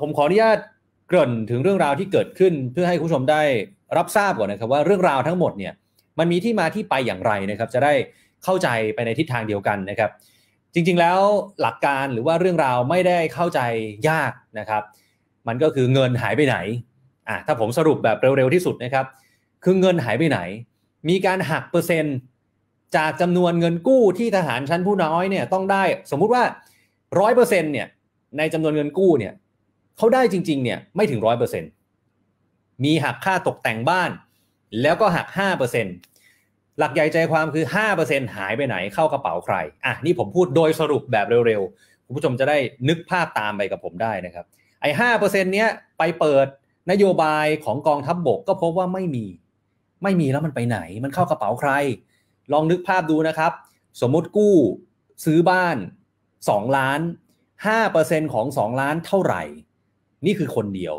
ผมขออนุญาตเกริ่น ถึงเรื่องราวที่เกิดขึ้นเพื่อให้คุณผู้ชมได้รับทราบก่อนนะครับ ว่าเรื่องราวทั้งหมดเนี่ยมันมีที่มาที่ไปอย่างไรนะครับจะได้เข้าใจไปในทิศทางเดียวกันนะครับ จริงๆแล้วหลักการหรือว่าเรื่องราวไม่ได้เข้าใจยากนะครับ มันก็คือเงินหายไปไหนอ่ะถ้าผมสรุปแบบเร็วๆที่สุดนะครับ คือเงินหายไปไหน มีการหักเปอร์เซ็นต์จากจำนวนเงินกู้ที่ทหารชั้นผู้น้อยเนี่ยต้องได้สมมุติว่าร้อยเปอร์เซ็นเนี่ยในจำนวนเงินกู้เนี่ยเขาได้จริงๆ เนี่ยไม่ถึงร้อยเปอร์เซ็นตมีหักค่าตกแต่งบ้านแล้วก็หักห้าเปอร์เซ็นหลักใหญ่ใจความคือห้าเปอร์เซ็นหายไปไหนเข้ากระเป๋าใคร อ่ะนี่ผมพูดโดยสรุปแบบเร็ว ๆ คุณผู้ชมจะได้นึกภาพตามไปกับผมได้นะครับ ไอ้ห้าเปอร์เซ็นเนี้ยไปเปิดนโยบายของกองทัพบบกก็พบว่าไม่มี ไม่มีแล้วมันไปไหนมันเข้ากระเป๋าใคร ลองนึกภาพดูนะครับ สมมติกู้ซื้อบ้าน2ล้าน5%ของ2ล้านเท่าไหร่นี่คือคนเดียว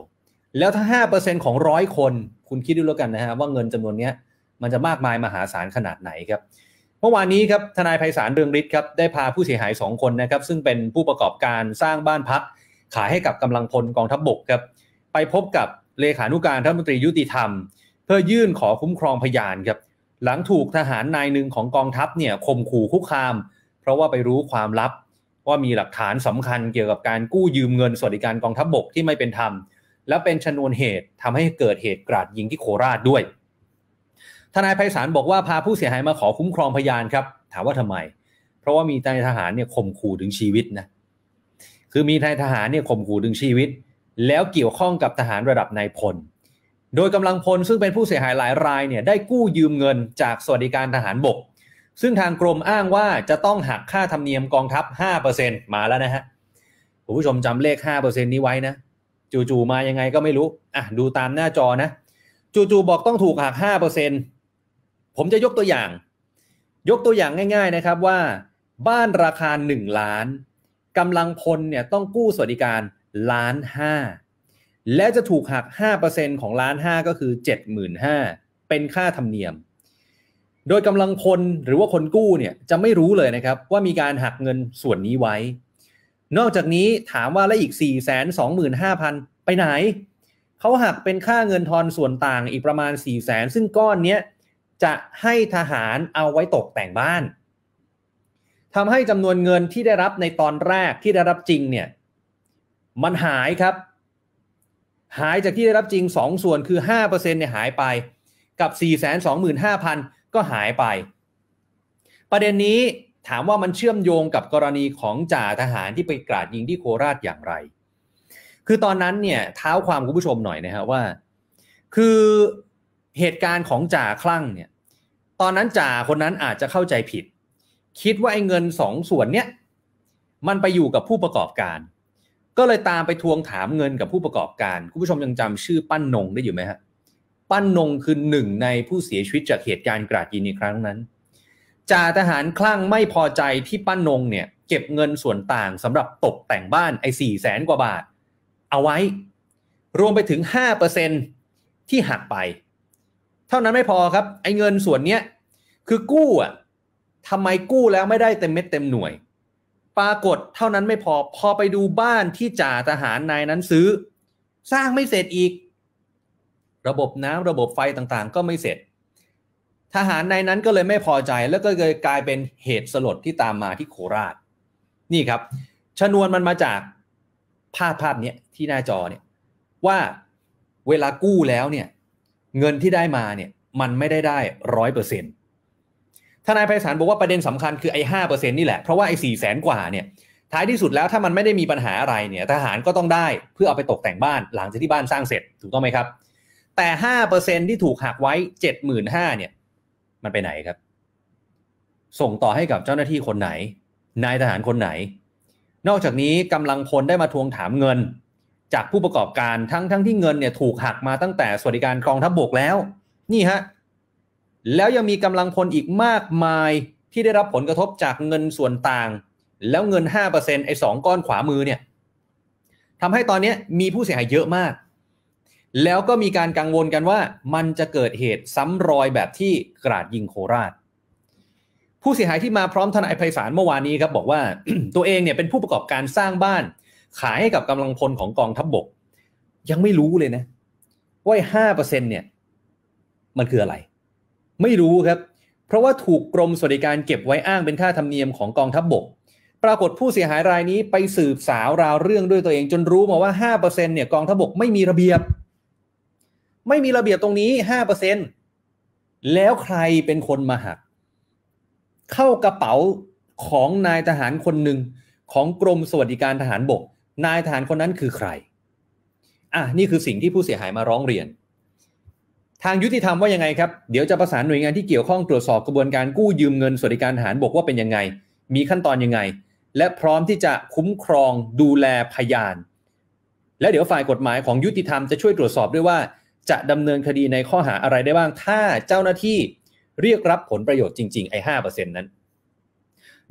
แล้วถ้าห้าเปอร์เซ็นของร้อยคน คุณคิดดูแล้วกันนะฮะว่าเงินจำนวนนี้มันจะมากมายมหาศาลขนาดไหนครับ เมื่อวานนี้ครับทนายไพศาลเรืองฤทธิ์ครับได้พาผู้เสียหาย 2 คนนะครับ ซึ่งเป็นผู้ประกอบการสร้างบ้านพักขายให้กับกำลังพลกองทัพบบกครับ ไปพบกับเลขานุการรัฐมนตรียุติธรรม เพื่อยื่นขอคุ้มครองพยานครับหลังถูกทหารนายหนึ่งของกองทัพเนี่ยข่มขู่คุกคาม เพราะว่าไปรู้ความลับว่ามีหลักฐานสำคัญเกี่ยวกับการกู้ยืมเงินสวัสดิการกองทัพบบกที่ไม่เป็นธรรม และเป็นชนวนเหตุทำให้เกิดเหตุกราดยิงที่โคราชด้วย ทนายไพศาลบอกว่า พาผู้เสียหายมาขอคุ้มครองพยานครับถามว่าทำไมเพราะว่ามีนายทหารเนี่ยข่มขู่ถึงชีวิตนะคือมีนายทหารเนี่ยข่มขู่ถึงชีวิต แล้วเกี่ยวข้องกับทหารระดับนายพล โดยกำลังพลซึ่งเป็นผู้เสียหายหลายรายเนี่ยได้กู้ยืมเงินจากสวัสดิการทหารบกซึ่งทางกรมอ้างว่าจะต้องหักค่าธรรมเนียมกองทัพ 5%มาแล้วนะฮะคุณผู้ชมจำเลข 5%นี้ไว้นะ จู่ๆมายังไงก็ไม่รู้ อ่ะดูตามหน้าจอนะ จู่ๆบอกต้องถูกหัก 5%ผมจะยกตัวอย่าง ยกตัวอย่างง่ายๆ นะครับว่าบ้านราคา 1 ล้าน กำลังพลเนี่ยต้องกู้สวัสดิการล้านห้าและจะถูกหัก 5%ของล้านห้าก็คือ75,000เป็นค่าธรรมเนียมโดยกำลังพลหรือว่าคนกู้เนี่ยจะไม่รู้เลยนะครับว่ามีการหักเงินส่วนนี้ไว้ นอกจากนี้ถามว่าแล้วอีก4 2 5 0 0 0 ไปไหน เขาหักเป็นค่าเงินทอนส่วนต่างอีกประมาณ 4 0 0 0 0 ซึ่งก้อนเนี้ยจะให้ทหารเอาไว้ตกแต่งบ้าน ทำให้จำนวนเงินที่ได้รับในตอนแรกที่ได้รับจริงเนี่ยมันหายครับ หายจากที่ได้รับจริง 2 ส่วนคือ5%เนี่ยหายไปกับ 4 2 5 0 0 0ก็หายไป ประเด็นนี้ถามว่ามันเชื่อมโยงกับกรณีของจ่าทหารที่ไปกราดยิงที่โคราชอย่างไร คือตอนนั้นเนี่ยเท้าความคุณผู้ชมหน่อยนะครับว่า คือเหตุการณ์ของจ่าคลั่งเนี่ยตอนนั้นจ่าคนนั้นอาจจะเข้าใจผิด คิดว่าไอ้เงินสองส่วนเนี้ยมันไปอยู่กับผู้ประกอบการ ก็เลยตามไปทวงถามเงินกับผู้ประกอบการคุณผู้ชมยังจำชื่อปั้นนงได้อยู่ไหมฮะป้านงคือหนึ่งในผู้เสียชีวิตจากเหตุการณ์กราดยิงในครั้งนั้น จ่าทหารคลั่งไม่พอใจที่ป้านงเนี่ย เก็บเงินส่วนต่างสำหรับตกแต่งบ้านไอ้สี่แสนกว่าบาท เอาไว้ รวมไปถึงหเเปอร์ซนที่หักไป เท่านั้นไม่พอครับ ไอ้เงินส่วนเนี้ยคือกู้อ่ะทำไมกู้แล้วไม่ได้เต็มเม็ดเต็มหน่วย ปรากฏเท่านั้นไม่พอพอไปดูบ้านที่จ่าทหารนายนั้นซื้อ สร้างไม่เสร็จอีกระบบน้ำระบบไฟต่างๆ ก็ไม่เสร็จ ทหารในนั้นก็เลยไม่พอใจแล้วก็เลยกลายเป็นเหตุสลดที่ตามมาที่โคราช นี่ครับชนวนมันมาจากภาพภาพนี้ที่หน้าจอเนี่ยว่าเวลากู้แล้วเนี่ย เงินที่ได้มาเนี่ย มันไม่ได้ได้ร้อยเปอร์เซ็นต์ทนายไพศาลบอกว่าประเด็นสำคัญคือไอ้ห้าเปอร์เซ็นต์นี่แหละ เพราะว่าไอ้สี่แสนกว่าเนี่ยท้ายที่สุดแล้วถ้ามันไม่ได้มีปัญหาอะไรเนี่ยทหารก็ต้องได้เพื่อเอาไปตกแต่งบ้านหลังจากที่บ้านสร้างเสร็จถูกต้องไหมครับแต่ห้าเปอร์เซ็นที่ถูกหักไว้เจ็ดหมื่นห้าเนี่ยมันไปไหนครับ ส่งต่อให้กับเจ้าหน้าที่คนไหน นายทหารคนไหน นอกจากนี้กำลังพลได้มาทวงถามเงิน จากผู้ประกอบการทั้งทั้งที่เงินเนี่ยถูกหักมาตั้งแต่สวัสดิการกองทัพบบกแล้วนี่ฮะแล้วยังมีกำลังพลอีกมากมายที่ได้รับผลกระทบจากเงินส่วนต่าง แล้วเงิน5%ไอ้สองก้อนขวามือเนี่ยทำให้ตอนนี้มีผู้เสียหายเยอะมากแล้วก็มีการกังวลกันว่า มันจะเกิดเหตุซ้ำรอยแบบที่กราดยิงโคราช ผู้เสียหายที่มาพร้อมทนายไพศาลเมื่อวานนี้ครับบอกว่า ตัวเองเนี่ยเป็นผู้ประกอบการสร้างบ้าน ขายให้กับกำลังพลของกองทัพบบก ยังไม่รู้เลยนะว่าห้าเปอร์เซ็นเนี่ยมันคืออะไร ไม่รู้ครับ เพราะว่าถูกกรมสวัสดิการเก็บไว้อ้างเป็นค่าธรรมเนียมของกองทัพบบกปรากฏผู้เสียหายรายนี้ไปสืบสาวราวเรื่องด้วยตัวเองจนรู้ มาว่า5%เนี่ยกองทัพบกไม่มีระเบียบไม่มีระเบียบตรงนี้ห้าเปอร์เซ็นแล้วใครเป็นคนมาหักเข้ากระเป๋าของนายทหารคนหนึ่งของกรมสวัสดิการทหารบก นายทหารคนนั้นคือใครอ่ะนี่คือสิ่งที่ผู้เสียหายมาร้องเรียน ทางยุติธรรมว่ายังไงครับเดี๋ยวจะประสานหน่วยงานที่เกี่ยวข้องตรวจสอบกระบวนการกู้ยืมเงินสวัสดิการทหารบกว่าเป็นยังไง มีขั้นตอนยังไง และพร้อมที่จะคุ้มครองดูแลพยาน และเดี๋ยวฝ่ายกฎหมายของยุติธรรมจะช่วยตรวจสอบด้วยว่าจะดำเนินคดีในข้อหาอะไรได้บ้างถ้าเจ้าหน้าที่เรียกรับผลประโยชน์จริง ๆไอ้ห้าเปอร์เซ็นนั้น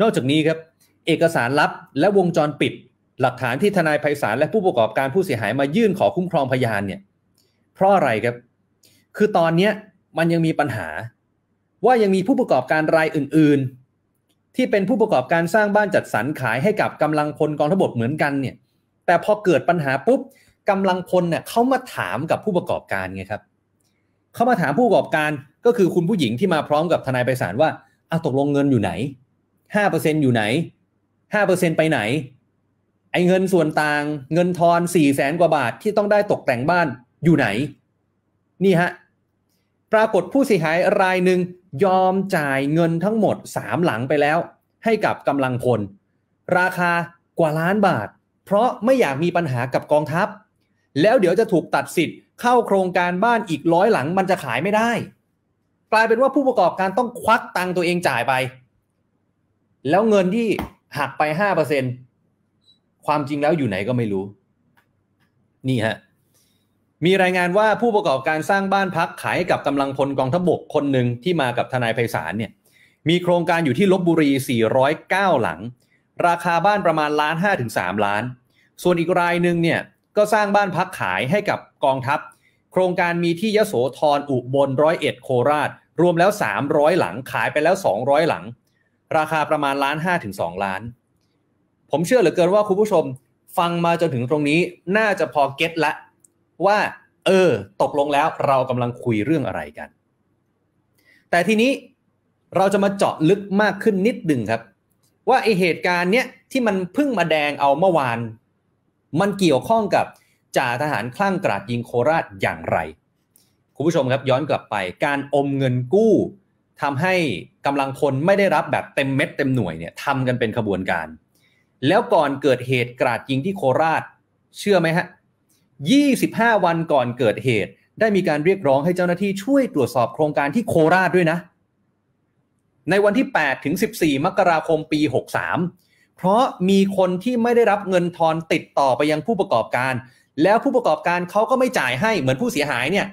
นอกจากนี้ครับเอกสารลับและวงจรปิด หลักฐานที่ทนายไพศาล และผู้ประกอบการผู้เสียหายมายื่นขอคุ้มครองพยานเนี่ยเพราะอะไรครับคือตอนนี้มันยังมีปัญหาว่ายังมีผู้ประกอบการรายอื่นๆ ที่เป็นผู้ประกอบการสร้างบ้านจัดสรรขายให้กับกำลังพลกองทัพบเหมือนกันเนี่ยแต่พอเกิดปัญหาปุ๊บกำลังพลเนี่ยเขามาถามกับผู้ประกอบการไงครับเขามาถามผู้ประกอบการก็คือคุณผู้หญิงที่มาพร้อมกับทนายไปศาลว่าเอาตกลงเงินอยู่ไหนห้าเปอร์เซ็นอยู่ไหนห้าเปอร์เซ็นไปไหนไอ้เงินส่วนต่างเงินทอนสี่แสนกว่าบาทที่ต้องได้ตกแต่งบ้านอยู่ไหน นี่ฮะปรากฏผู้เสียหายรายหนึ่งยอมจ่ายเงินทั้งหมดสามหลังไปแล้ว ให้กับกำลังพลราคากว่าล้านบาท เพราะไม่อยากมีปัญหากับกองทัพแล้วเดี๋ยวจะถูกตัดสิทธิ์เข้าโครงการบ้านอีกร้อยหลัง มันจะขายไม่ได้กลายเป็นว่าผู้ประกอบการต้องควักตังตัวเองจ่ายไป แล้วเงินที่หักไปห้าเปอร์เซ็นความจริงแล้วอยู่ไหนก็ไม่รู้ นี่ฮะมีรายงานว่าผู้ประกอบการสร้างบ้านพักขายกับกำลังพลกองทัพบกคนหนึ่งที่มากับทนายไพศาลเนี่ย มีโครงการอยู่ที่ลบบุรี409หลัง ราคาบ้านประมาณล้าน5ถึง3ล้าน ส่วนอีกรายหนึ่งเนี่ยก็สร้างบ้านพักขายให้กับกองทัพ โครงการมีที่ยโสธรอุบลร้อยเอ็ดโคราช รวมแล้ว 300 หลังขายไปแล้ว 200 หลัง ราคาประมาณล้าน5ถึง2ล้าน ผมเชื่อเหลือเกินว่าคุณผู้ชมฟังมาจนถึงตรงนี้น่าจะพอเก็ตละว่า เออ ตกลงแล้วเรากำลังคุยเรื่องอะไรกัน แต่ทีนี้เราจะมาเจาะลึกมากขึ้นนิดหนึ่งครับ ว่าไอเหตุการณ์เนี้ยที่มันพึ่งมาแดงเอาเมื่อวานมันเกี่ยวข้องกับจ่าทหารคลั่งกราดยิงโคราชอย่างไร คุณผู้ชมครับย้อนกลับไปการอมเงินกู้ทำให้กำลังพลไม่ได้รับแบบเต็มเม็ดเต็มหน่วยเนี่ยทำกันเป็นขบวนการ แล้วก่อนเกิดเหตุกราดยิงที่โคราช เชื่อไหมฮะ25 วันก่อนเกิดเหตุได้มีการเรียกร้องให้เจ้าหน้าที่ช่วยตรวจสอบโครงการที่โคราชด้วยนะ ในวันที่8ถึง14 มกราคมปี63เพราะมีคนที่ไม่ได้รับเงินทอนติดต่อไปยังผู้ประกอบการ แล้วผู้ประกอบการเขาก็ไม่จ่ายให้เหมือนผู้เสียหายเนี่ย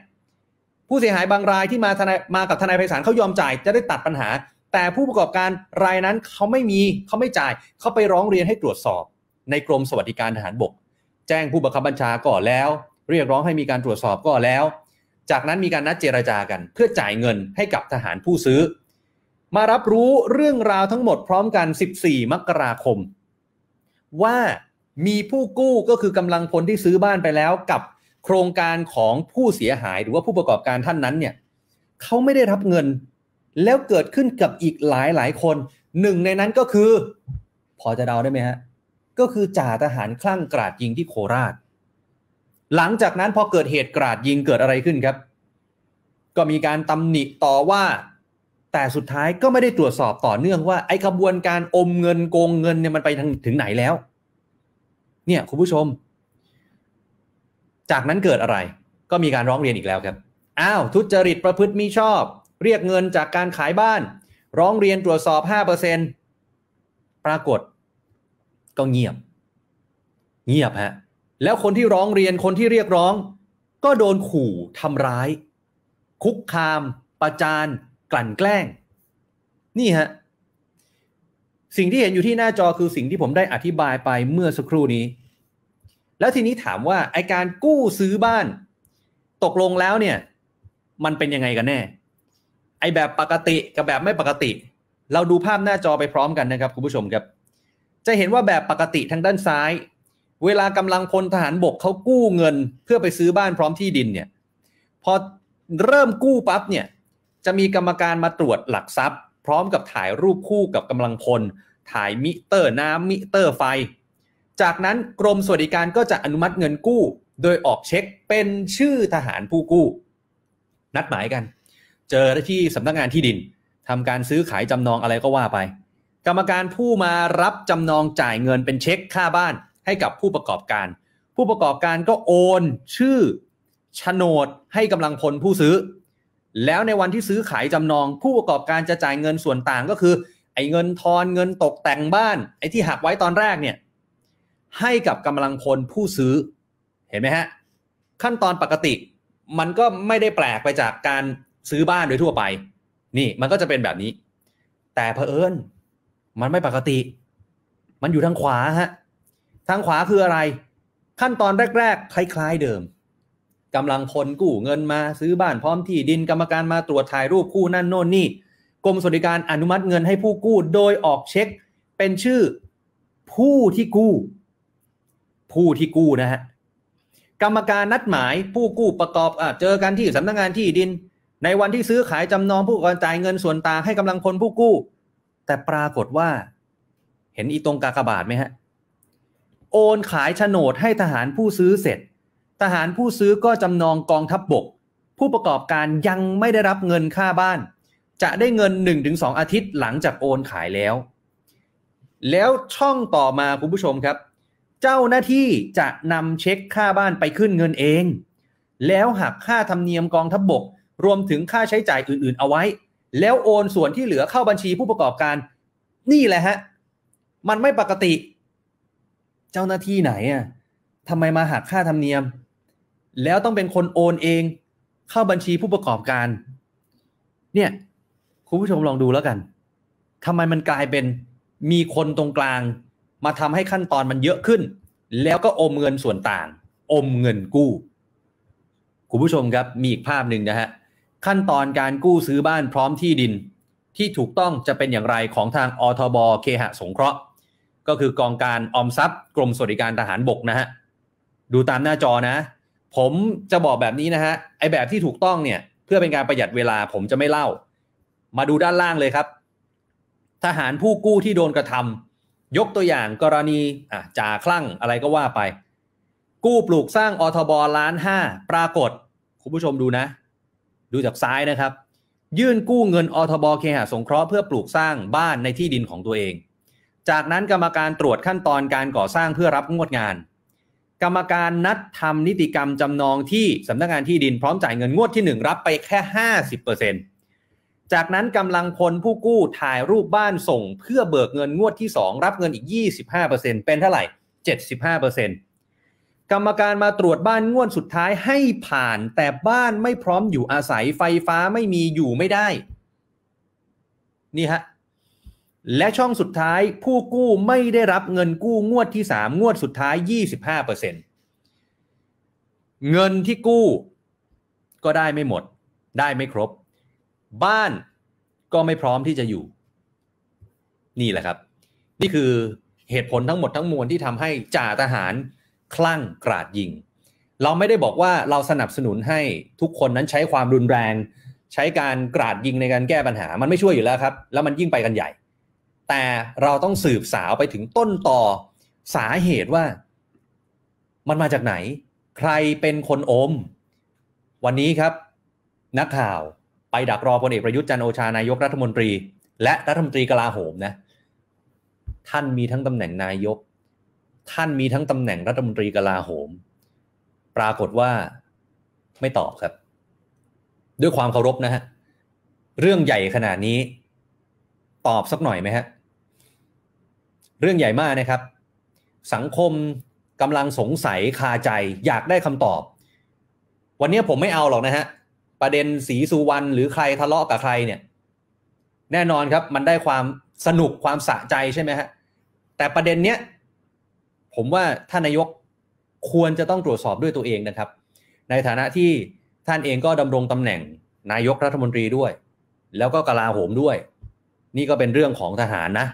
ผู้เสียหายบางรายที่มาทนายมากับทนายไพศาลเขายอมจ่าย จะได้ตัดปัญหา แต่ผู้ประกอบการรายนั้นเขาไม่มีเขาไม่จ่ายเขาไปร้องเรียนให้ตรวจสอบในกรมสวัสดิการทหารบก แจ้งผู้บังคับบัญชาก่อนแล้ว เรียกร้องให้มีการตรวจสอบก่นแล้ว จากนั้นมีการนัดเจรจากัน เพื่อจ่ายเงินให้กับทหารผู้ซื้อมารับรู้เรื่องราวทั้งหมดพร้อมกัน 14 มกราคม ว่ามีผู้กู้ก็คือกำลังพลที่ซื้อบ้านไปแล้วกับโครงการของผู้เสียหายหรือว่าผู้ประกอบการท่านนั้นเนี่ยเขาไม่ได้รับเงินแล้วเกิดขึ้นกับอีกหลายหลายคนหนึ่งในนั้นก็คือ พอจะเดาได้ไหมฮะก็คือจ่าทหารคลั่งกราดยิงที่โคราช หลังจากนั้นพอเกิดเหตุกราดยิงเกิดอะไรขึ้นครับ ก็มีการตำหนิต่อว่าแต่สุดท้ายก็ไม่ได้ตรวจสอบต่อเนื่องว่า ไอ้กระบวนการอมเงินโกงเงินเนี่ยมันไปทางถึงไหนแล้ว เนี่ยคุณผู้ชม จากนั้นเกิดอะไรก็มีการร้องเรียนอีกแล้วครับอ้าว ทุจริตประพฤติมิชอบ เรียกเงินจากการขายบ้าน ร้องเรียนตรวจสอบ5%ปรากฏ ก็เงียบ เงียบฮะแล้วคนที่ร้องเรียนคนที่เรียกร้อง ก็โดนขู่ทำร้าย คุกคาม ประจานกลั่นแกล้ง นี่ฮะสิ่งที่เห็นอยู่ที่หน้าจอคือสิ่งที่ผมได้อธิบายไปเมื่อสักครู่นี้ แล้วทีนี้ถามว่าไอการกู้ซื้อบ้าน ตกลงแล้วเนี่ย มันเป็นยังไงกันแน่ไอแบบปกติกับแบบไม่ปกติ เราดูภาพหน้าจอไปพร้อมกันนะครับคุณผู้ชมครับ จะเห็นว่าแบบปกติทางด้านซ้าย เวลากำลังพลทหารบกเขากู้เงิน เพื่อไปซื้อบ้านพร้อมที่ดินเนี่ยพอเริ่มกู้ปั๊บเนี่ยจะมีกรรมการมาตรวจหลักทรัพย์ พร้อมกับถ่ายรูปคู่กับกำลังพลถ่ายมิเตอร์น้ำมิเตอร์ไฟ จากนั้นกรมสวัสดิการก็จะอนุมัติเงินกู้ โดยออกเช็คเป็นชื่อทหารผู้กู้ นัดหมายกัน เจอที่สำนักงงานที่ดินทำการซื้อขายจำนองอะไรก็ว่าไป กรรมการผู้มารับจำนองจ่ายเงินเป็นเช็คค่าบ้านให้กับผู้ประกอบการ ผู้ประกอบการก็โอนชื่อโฉนด ให้กำลังพลผู้ซื้อแล้วในวันที่ซื้อ ขาย จำนอง ผู้ประกอบการจะจ่ายเงินส่วนต่างก็คือ ไอ้เงินทอนเงินตกแต่งบ้าน ไอ้ ที่ หัก ไว้ตอนแรกเนี่ย ให้กับกำลังพลผู้ซื้อเห็นไหมฮะ ขั้นตอนปกติ มันก็ไม่ได้แปลกไปจากการซื้อบ้านโดยทั่วไป นี่มันก็จะเป็นแบบนี้ แต่เผอิญ มันไม่ปกติ มันอยู่ทางขวาฮะทางขวาคืออะไร ขั้นตอนแรกๆคล้ายๆเดิมกำลังพลกู้เงินมาซื้อบ้านพร้อมที่ดิน กรรมการมาตรวจถ่ายรูปคู่นั่นโน่นนี่กรมสวัสดิการอนุมัติเงินให้ผู้กู้โดยออกเช็ค เป็นชื่อผู้ที่กู้ ผู้ที่กู้นะฮะกรรมการนัดหมายผู้กู้ประกอบอเจอกันที่สำนักงงานที่ดิน ในวันที่ซื้อขายจำนองผู้ก่อจ่ายเงินส่วนต่างให้กำลังพลผู้กู้ แต่ปรากฏว่า เห็นอีตรงกากบาทไหมฮะโอนขายโฉนดให้ทหารผู้ซื้อเสร็จทหารผู้ซื้อก็จำนองกองทัพบบก ผู้ประกอบการยังไม่ได้รับเงินค่าบ้าน จะได้เงิน 1-2 อาทิตย์หลังจากโอนขายแล้ว แล้วช่องต่อมาคุณผู้ชมครับ เจ้าหน้าที่จะนำเช็คค่าบ้านไปขึ้นเงินเอง แล้วหักค่าธรรมเนียมกองทัพบบกรวมถึงค่าใช้จ่ายอื่น ๆ เอาไว้ แล้วโอนส่วนที่เหลือเข้าบัญชีผู้ประกอบการ นี่แหละฮะมันไม่ปกติ เจ้าหน้าที่ไหนอ่ะทำไมมาหักค่าธรรมเนียมแล้วต้องเป็นคนโอนเองเข้าบัญชีผู้ประกอบการ เนี่ยคุณผู้ชมลองดูแล้วกันทำไมมันกลายเป็นมีคนตรงกลาง มาทำให้ขั้นตอนมันเยอะขึ้น แล้วก็อมเงินส่วนต่างอมเงินกู้คุณผู้ชมครับ มีอีกภาพหนึ่งนะฮะขั้นตอนการกู้ซื้อบ้านพร้อมที่ดิน ที่ถูกต้องจะเป็นอย่างไรของทางอทบเคหะสงเคราะห์ก็คือกองการออมทรัพย์กรมสวัสดิการทหารบกนะฮะดูตามหน้าจอนะผมจะบอกแบบนี้ นะ ฮะ ไอแบบที่ถูกต้องเนี่ย เพื่อเป็นการประหยัดเวลาผมจะไม่เล่า มาดูด้านล่างเลยครับ ทหารผู้กู้ที่โดนกระทำ ยกตัวอย่างกรณีอ่ะจ่าคลั่งอะไรก็ว่าไป กู้ปลูกสร้างอทบล้านห้าปรากฏ คุณ ผู้ชมดูนะ ดู จาก ซ้ายนะครับ ยื่นกู้เงินอทบเคหะสงเคราะห์เพื่อปลูกสร้างบ้านในที่ดินของตัวเอง จากนั้นกรรมการตรวจขั้นตอนการก่อสร้างเพื่อรับงวดงานกรรมการนัดทำนิติกรรมจำนองที่สำนักงานที่ดินพร้อมจ่ายเงินงวดที่ 1 รับไปแค่ 50%จากนั้นกำลังพลผู้กู้ถ่ายรูปบ้านส่งเพื่อเบิกเงินงวดที่ 2 รับเงินอีก 25%เป็นเท่าไหร่ 75%กรรมการมาตรวจบ้านงวดสุดท้ายให้ผ่านแต่บ้านไม่พร้อมอยู่อาศัยไฟฟ้าไม่มีอยู่ไม่ได้ นี่ฮะและช่องสุดท้ายผู้กู้ไม่ได้รับเงินกู้งวดที่3งวดสุดท้าย 25%เงินที่กู้ก็ได้ไม่หมดได้ไม่ครบ บ้านก็ไม่พร้อมที่จะอยู่ นี่แหละครับ นี่คือเหตุผลทั้งหมดทั้งมวลที่ทำให้จ่าทหารคลั่งกราดยิง เราไม่ได้บอกว่าเราสนับสนุนให้ทุกคนนั้นใช้ความรุนแรง ใช้การกราดยิงในการแก้ปัญหา มันไม่ช่วยอยู่แล้วครับ แล้วมันยิ่งไปกันใหญ่แต่เราต้องสืบสาวไปถึงต้นต่อ สาเหตุว่ามันมาจากไหน ใครเป็นคนอม วันนี้ครับ นักข่าวไปดักรอพลเอกประยุทธ์จันโอชานายกรัฐมนตรี และรัฐมนตรีกลาโหมนะ ท่านมีทั้งตำแหน่งนายก ท่านมีทั้งตำแหน่งรัฐมนตรีกลาโหม ปรากฏว่าไม่ตอบครับ ด้วยความเคารพนะฮะเรื่องใหญ่ขนาด นี้ตอบสักหน่อยไหมฮะเรื่องใหญ่มากนะครับ สังคมกำลังสงสัยคาใจอยากได้คำตอบ วันนี้ผมไม่เอาหรอกนะฮะ ประเด็นสีสุวรรณหรือใครทะเลาะกับใครเนี่ย แน่นอนครับมันได้ความสนุกความสะใจใช่ไหมฮะแต่ประเด็นเนี้ย ผมว่าท่านนายกควรจะต้องตรวจสอบด้วยตัวเองนะครับ ในฐานะที่ท่านเองก็ดำรงตำแหน่งนายกรัฐมนตรีด้วย แล้วก็กลาโหมด้วยนี่ก็เป็นเรื่องของทหารนะ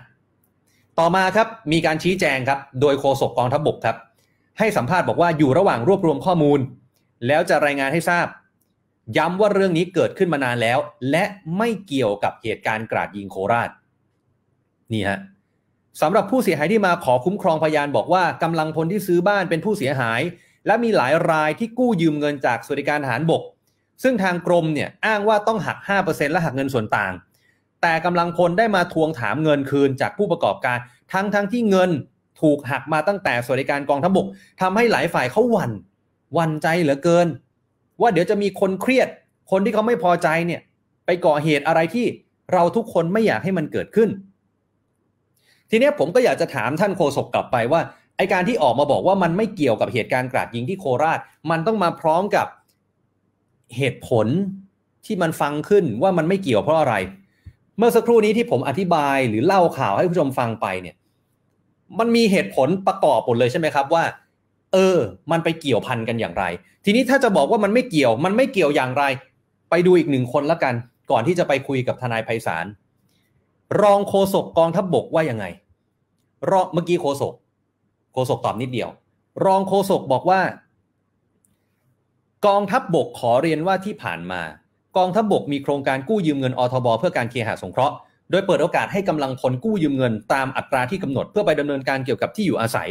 ต่อมาครับมีการชี้แจงครับโดยโฆษกกองทัพบบกครับ ให้สัมภาษณ์บอกว่าอยู่ระหว่างรวบรวมข้อมูล แล้วจะรายงานให้ทราบ ย้ำว่าเรื่องนี้เกิดขึ้นมานานแล้ว และไม่เกี่ยวกับเหตุการณ์กราดยิงโคราชนี่ฮะสำหรับผู้เสียหายที่มาขอคุ้มครองพยานบอกว่ากำลังพลที่ซื้อบ้านเป็นผู้เสียหาย และมีหลายรายที่กู้ยืมเงินจากสวัสดิการทหารบก ซึ่งทางกรมเนี่ยอ้างว่าต้องหัก5%และหักเงินส่วนต่างแต่กำลังพลได้มาทวงถามเงินคืน จากผู้ประกอบการ ทั้งทั้งที่เงินถูกหักมาตั้งแต่สวัสดิการกองทัพบกทำให้หลายฝ่ายเขาหวัน่นหวั่นใจเหลือเกิน ว่าเดี๋ยวจะมีคนเครียดคนที่เขาไม่พอใจเนี่ยไปก่อเหตุอะไรที่เราทุกคนไม่อยากให้มันเกิดขึ้น ทีนี้ผมก็อยากจะถามท่านโฆษกกลับไปว่าไอการที่ออกมาบอกว่ามันไม่เกี่ยวกับเหตุการณ์กราดยิงที่โคราชมันต้องมาพร้อมกับเหตุผลที่มันฟังขึ้นว่ามันไม่เกี่ยวเพราะอะไรมื่อสักครู่นี้ที่ผมอธิบายหรือเล่าข่าวให้ผู้ชมฟังไปเนี่ย มันมีเหตุผลประกอบหมดเลยใช่ไหมครับว่า เออ มันไปเกี่ยวพันกันอย่างไร ทีนี้ถ้าจะบอกว่ามันไม่เกี่ยว มันไม่เกี่ยวอย่างไร ไปดูอีกหนึ่งคนละกัน ก่อนที่จะไปคุยกับทนายไพศาลรองโฆษกกองทัพบบกว่ายังไงรองเมื่อกี้โฆษกโฆษกตอบนิดเดียว รองโฆษกบอกว่า กองทัพบบกขอเรียนว่าที่ผ่านมากองทัพบกมีโครงการกู้ยืมเงินอทบเพื่อการเคหะสงเคราะห์ โดยเปิดโอกาสให้กำลังพลกู้ยืมเงินตามอัตราที่กำหนดเพื่อไปดำเนินการเกี่ยวกับที่อยู่อาศัย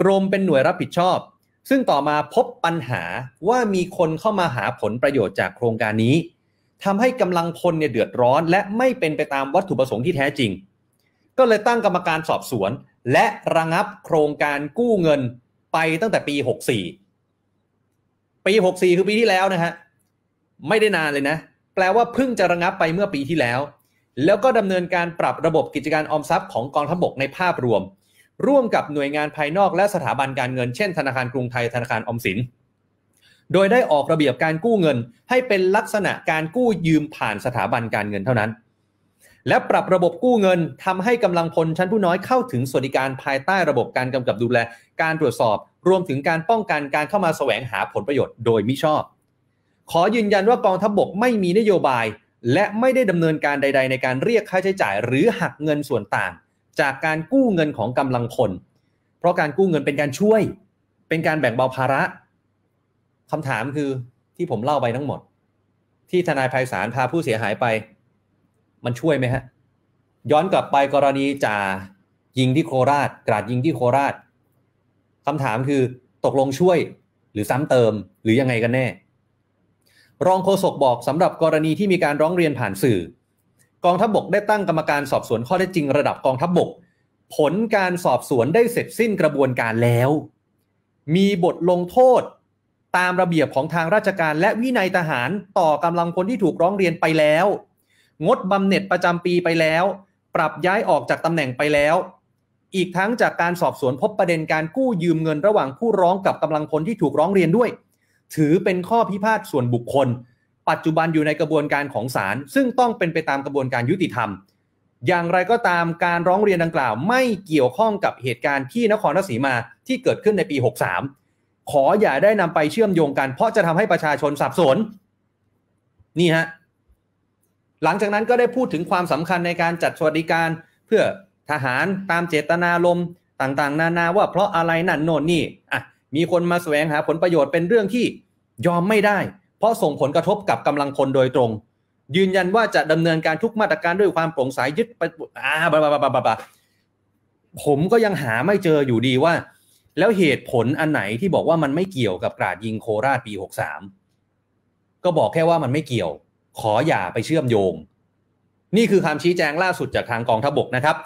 กรมเป็นหน่วยรับผิดชอบ ซึ่งต่อมาพบปัญหาว่ามีคนเข้ามาหาผลประโยชน์จากโครงการนี้ ทำให้กำลังพลเนี่ยเดือดร้อนและไม่เป็นไปตามวัตถุประสงค์ที่แท้จริง ก็เลยตั้งกรรมการสอบสวนและระงับโครงการกู้เงินไปตั้งแต่ปี 64 ปี 64 คือปีที่แล้วนะฮะไม่ได้นานเลยนะ แปลว่าเพิ่งจะระงับไปเมื่อปีที่แล้ว แล้วก็ดำเนินการปรับระบบกิจการออมทรัพย์ ของกองทัพบกในภาพรวม ร่วมกับหน่วยงานภายนอกและสถาบันการเงิน เช่น ธนาคารกรุงไทยธนาคารออมสิน โดยได้ออกระเบียบการกู้เงิน ให้เป็นลักษณะการกู้ยืมผ่านสถาบันการเงินเท่านั้น และปรับระบบกู้เงิน ทำให้กำลังพลชั้นผู้น้อยเข้าถึงสวัสดิการภายใต้ระบบการกำกับดูแล การตรวจสอบรวมถึงการป้องกันการเข้ามาแสวงหาผลประโยชน์โดยมิชอบขอยืนยันว่ากองทัพบบกไม่มีนโยบายและไม่ได้ดำเนินการใด ๆ ในการเรียกค่าใช้จ่ายหรือหักเงินส่วนต่าง จากการกู้เงินของกำลังคน เพราะการกู้เงินเป็นการช่วย เป็นการแบ่งเบาภาระ คำถามคือที่ผมเล่าไปทั้งหมด ที่ทนายไพศาลพาผู้เสียหายไป มันช่วยไหมฮะย้อนกลับไปกรณีจ่ายิงที่โคราชกราดยิงที่โคราชคำถามคือตกลงช่วยหรือซ้ำเติมหรือยังไงกันแน่รองโฆษกบอกสำหรับกรณีที่มีการร้องเรียนผ่านสื่อ กองทัพบบกได้ตั้งกรรมการสอบสวนข้อเท็จจริงระดับกองทัพบบกผลการสอบสวนได้เสร็จสิ้นกระบวนการแล้ว มีบทลงโทษ ตามระเบียบของทางราชการและวินัยทหารต่อกำลังคนที่ถูกร้องเรียนไปแล้ว งดบำเหน็จประจำปีไปแล้ว ปรับย้ายออกจากตำแหน่งไปแล้ว อีกทั้งจากการสอบสวนพบประเด็นการกู้ยืมเงินระหว่างผู้ร้องกับกำลังคนที่ถูกร้องเรียนด้วยถือเป็นข้อพิพาทส่วนบุคคล ปัจจุบันอยู่ในกระบวนการของศาล ซึ่งต้องเป็นไปตามกระบวนการยุติธรรม อย่างไรก็ตามการร้องเรียนดังกล่าวไม่เกี่ยวข้องกับเหตุการณ์ที่นครราชสีมาที่เกิดขึ้นในปี 63 ขออย่าได้นำไปเชื่อมโยงกัน เพราะจะทำให้ประชาชนสับสน นี่ฮะหลังจากนั้นก็ได้พูดถึงความสำคัญในการจัดสวัสดิการ เพื่อทหารตามเจตนารมณ์ต่างๆ นานา ว่าเพราะอะไรนั่นโน่นนี่อ่ะมีคนมาแสวงหาผลประโยชน์เป็นเรื่องที่ยอมไม่ได้ เพราะส่งผลกระทบกับกำลังคนโดยตรง ยืนยันว่าจะดำเนินการทุกมาตรการด้วยความโปร่งใสยยึดไปอ่าบาบาบาบาบาผมก็ยังหาไม่เจออยู่ดีว่า แล้วเหตุผลอันไหนที่บอกว่ามันไม่เกี่ยวกับกราดยิงโคราชปีหกสามก็บอกแค่ว่ามันไม่เกี่ยว ขออย่าไปเชื่อมโยง นี่คือคำชี้แจงล่าสุดจากทางกองทบกนะครับ